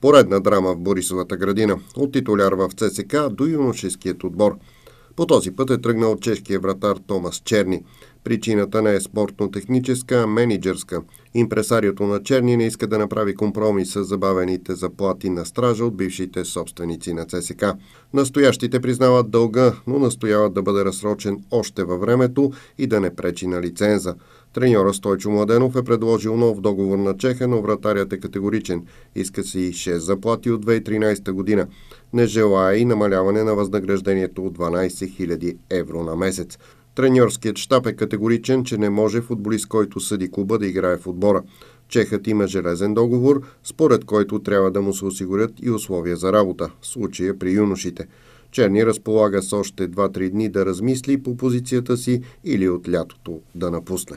Поредна драма в Борисовата градина. От титуляр в ЦСК до юношеският отбор. По този път е тръгнал чешкият вратар Томас Черни. Причината не е спортно-техническа, а менеджерска. Импресариото на Черни не иска да направи компромис с забавените заплати на стража от бившите собственици на ЦСК. Настоящите признават дълга, но настояват да бъде разсрочен още във времето и да не пречи на лиценза. Треньора Стойчо Младенов е предложил нов договор на Чеха, но вратарят е категоричен. Иска си и 6 заплати от 2013 година. Не желая и намаляване на възнаграждението от 12 000 евро на месец. Треньорският щаб е категоричен, че не може футболист, който съди клуба да играе в отбора. Чехът има железен договор, според който трябва да му се осигурят и условия за работа, в случая при юношите. Черни разполага с още 2-3 дни да размисли по позицията си или от лятото да напусне.